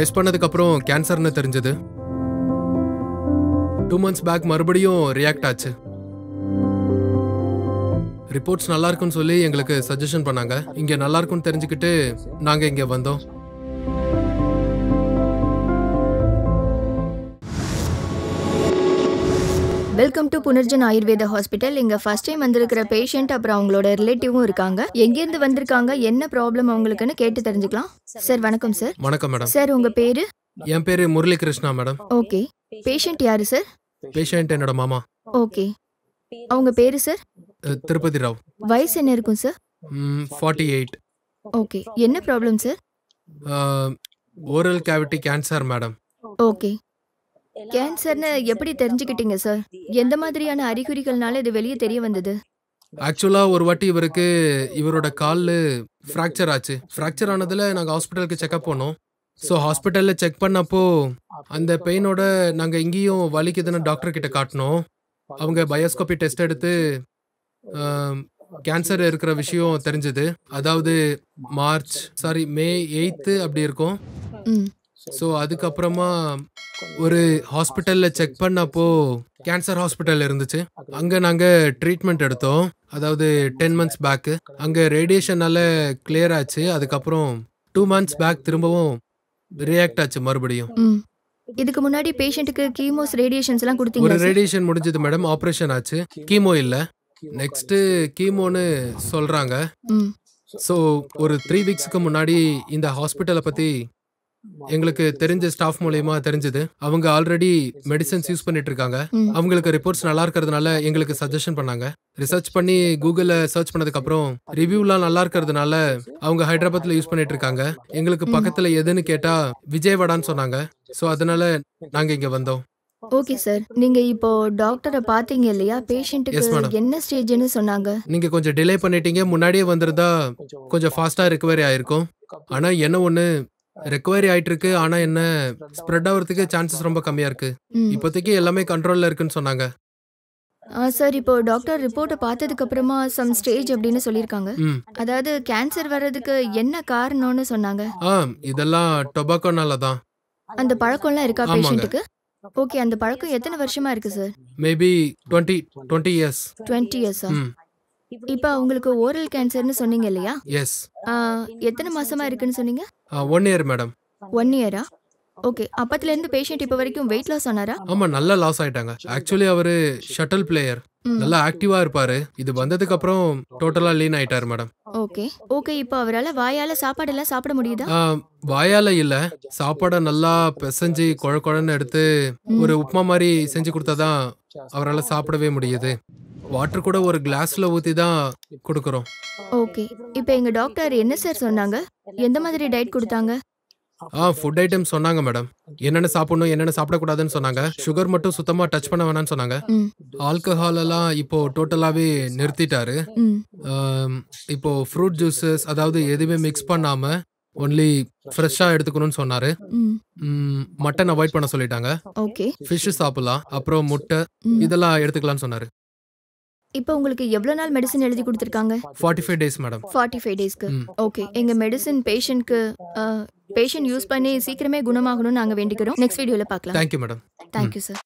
test பண்ணதுக்கப்புறம் கேன்சர்னு தெரிஞ்சது டூ மந்த்ஸ் பேக் மறுபடியும் ரியாக்ட் ஆச்சு ரிப்போர்ட்ஸ் நல்லா இருக்குன்னு சொல்லி எங்களுக்கு சஜஷன் பண்ணாங்க இங்கே நல்லா இருக்குன்னு தெரிஞ்சுக்கிட்டு நாங்கள் இங்கே வந்தோம் welcome to Punarjan Ayurveda hospital இங்கே ஃபர்ஸ்ட் டைம் வந்திருக்கிற பேஷண்ட் அப்புறம் அவங்களோட ரிலேட்டிவும் இருக்காங்க இருந்து வந்திருக்காங்க என்ன ப்ராப்ளம் அவங்களுக்குன்னு கேட்டு தெரிஞ்சுக்கலாம் சார் வணக்கம் சார் வணக்கம் மேடம் சார் உங்க பேரு என் பேரு Murali Krishna madam okay patient யாரு சார் பேஷண்ட் என்னோட மாமா ஓகே அவங்க பேரு சார் திருப்பதி ராவ் வயசு என்ன இருக்கும் சார் ஃபார்ட்டி எயிட் ஓகே என்ன problem sir oral cavity cancer madam okay கேன்சர்னு எப்படி தெரிஞ்சுக்கிட்டீங்க சார் எந்த மாதிரியான அறிகுறிகள்னால இது வெளியே தெரிய வந்தது ஆக்சுவலாக ஒரு வாட்டி இவருக்கு இவரோட காலில் ஃப்ராக்சர் ஆச்சு ஃப்ராக்சர் ஆனதில் நாங்கள் ஹாஸ்பிட்டலுக்கு செக்அப் பண்ணோம் ஸோ ஹாஸ்பிட்டலில் செக் பண்ணப்போ அந்த பெயினோட நாங்கள் இங்கேயும் வலிக்குதுன்னு டாக்டர் கிட்ட காட்டினோம் அவங்க பயோஸ்கோபி டெஸ்ட் எடுத்து கேன்சர் இருக்கிற விஷயம் தெரிஞ்சது அதாவது மார்ச் சாரி மே எயித்து அப்படி இருக்கும் ஸோ uh, அதுக்கப்புறமா ஒரு ஹாஸ்பிட்டலில் செக் பண்ணப்போ கேன்சர் ஹாஸ்பிட்டல் இருந்துச்சு அங்கே நாங்கள் ட்ரீட்மெண்ட் எடுத்தோம் அதாவது டென் மந்த்ஸ் பேக்கு அங்கே ரேடியேஷனால் கிளியர் ஆச்சு அதுக்கப்புறம் டூ மந்த்ஸ் பேக் திரும்பவும் ரியாக்ட் ஆச்சு மறுபடியும் இதுக்கு முன்னாடி பேஷண்ட்டுக்கு கீமோஸ் ரேடியேஷன்ஸ்லாம் கொடுத்தீங்க ஒரு ரேடியேஷன் முடிஞ்சது மேடம் ஆபரேஷன் ஆச்சு கீமோ இல்ல நெக்ஸ்ட் கீமோன்னு சொல்றாங்க ஸோ ஒரு த்ரீ வீக்ஸுக்கு முன்னாடி இந்த ஹாஸ்பிட்டலை பத்தி எங்களுக்கு தெரிஞ்ச ஸ்டாஃப் மூலயமா தெரிஞ்சது அவங்க ஆல்ரெடி மெடிசன்ஸ் யூஸ் பண்ணிட்டு இருக்காங்க அவங்களுக்கு ரிப்போர்ட்ஸ் நல்லா இருக்கிறதுனால எங்களுக்கு சஜஷன் பண்ணாங்க ரிசர்ச் பண்ணி கூகுளில் சர்ச் பண்ணதுக்கு அப்புறம் ரிவ்யூலாம் நல்லா இருக்கிறதுனால அவங்க ஹைதராபாத்ல யூஸ் பண்ணிட்டு இருக்காங்க எங்களுக்கு பக்கத்துல எதுன்னு கேட்டா விஜயவாடான்னு சொன்னாங்க ஸோ அதனால நாங்க இங்க வந்தோம் ஓகே சார் நீங்க இப்போ டாக்டரை பாத்தீங்க இல்லையா பேஷண்ட்டுக்கு என்ன ஸ்டேஜ்னு சொன்னாங்க நீங்க கொஞ்சம் டிலே பண்ணிட்டீங்க முன்னாடியே வந்திருந்தா கொஞ்சம் ஃபாஸ்டா ரிகவரி ஆயிருக்கும் ஆனா என்ன ஒண்ணு ரெக்கவரி ஆயிட்டு இருக்கு ஆனா என்ன ஸ்ப்ரெட் ஆகுறதுக்கு சான்சஸ் ரொம்ப கம்மியா இருக்கு இப்போதைக்கு எல்லாமே கண்ட்ரோல்ல இருக்குன்னு சொன்னாங்க சார் இப்போ டாக்டர் ரிப்போர்ட்டை பார்த்ததுக்கு அப்புறமா சம் ஸ்டேஜ் அப்படின்னு சொல்லியிருக்காங்க அதாவது கேன்சர் வர்றதுக்கு என்ன காரணம்னு சொன்னாங்க ஆ இதெல்லாம் டொபாக்கோனால தான் அந்த பழக்கம்லாம் இருக்கா பேஷண்ட்டுக்கு ஓகே அந்த பழக்கம் எத்தனை வருஷமா இருக்கு சார் மேபி 20 20 இயர்ஸ் 20 இயர்ஸ் இப்ப உங்களுக்கு ஓரல் கேன்சர்னு சொன்னீங்க இல்லையா எஸ் எத்தனை மாசமா இருக்குன்னு சொன்னீங்க ஒன் இயர் மேடம் ஒன் இயரா ஓகே அப்பத்துல இருந்து பேஷண்ட் இப்ப வரைக்கும் வெயிட் லாஸ் ஆனாரா ஆமா நல்லா லாஸ் ஆயிட்டாங்க ஆக்சுவலி அவரு ஷட்டில் பிளேயர் நல்லா ஆக்டிவா இருப்பாரு இது வந்ததுக்கு அப்புறம் டோட்டலா லீன் ஆயிட்டாரு மேடம் ஓகே ஓகே இப்ப அவரால வாயால சாப்பாடு எல்லாம் சாப்பிட முடியுதா வாயால இல்ல சாப்பாடை நல்லா பிசைஞ்சு குழ குழன்னு எடுத்து ஒரு உப்புமா மாதிரி செஞ்சு கொடுத்தாதான் அவரால் சாப்பிடவே முடியுது வாட்டர் கூட ஒரு கிளாஸ்ல ஊத்தி தான் கொடுக்கறோம் ஓகே இப்போ எங்க டாக்டர் என்ன சார் சொன்னாங்க எந்த மாதிரி டைட் கொடுத்தாங்க ஆ ஃபுட் ஐட்டம் சொன்னாங்க மேடம் என்னென்ன சாப்பிடணும் என்னென்ன சாப்பிடக்கூடாதுன்னு சொன்னாங்க சுகர் மட்டும் சுத்தமா டச் பண்ண வேணாம்னு சொன்னாங்க ஆல்கஹால் எல்லாம் இப்போ டோட்டலாவே நிறுத்திட்டாரு இப்போ ஃப்ரூட் ஜூஸஸ் அதாவது எதுவுமே மிக்ஸ் பண்ணாம ஒன்லி ஃப்ரெஷ்ஷா எடுத்துக்கணும்னு சொன்னாரு மட்டன் அவாய்ட் பண்ண சொல்லிட்டாங்க ஓகே ஃபிஷ் சாப்பிடலாம் அப்புறம் முட்டை இதெல்லாம் எடுத்துக்கலாம்னு சொன்னாரு இப்போ உங்களுக்கு எவ்வளவு நாள் மெடிசன் எழுதி கொடுத்துருக்காங்க forty five days madam forty five டேஸ்க்கு ஓகே எங்க மெடிசன் பேஷண்ட்க்கு பேஷண்ட் யூஸ் பண்ணி சீக்கிரமே குணமாகணும்னு நாங்க வேண்டிக்கிறோம் நெக்ஸ்ட் வீடியோல பார்க்கலாம் தேங்க்யூ மேடம் தேங்க்யூ சார்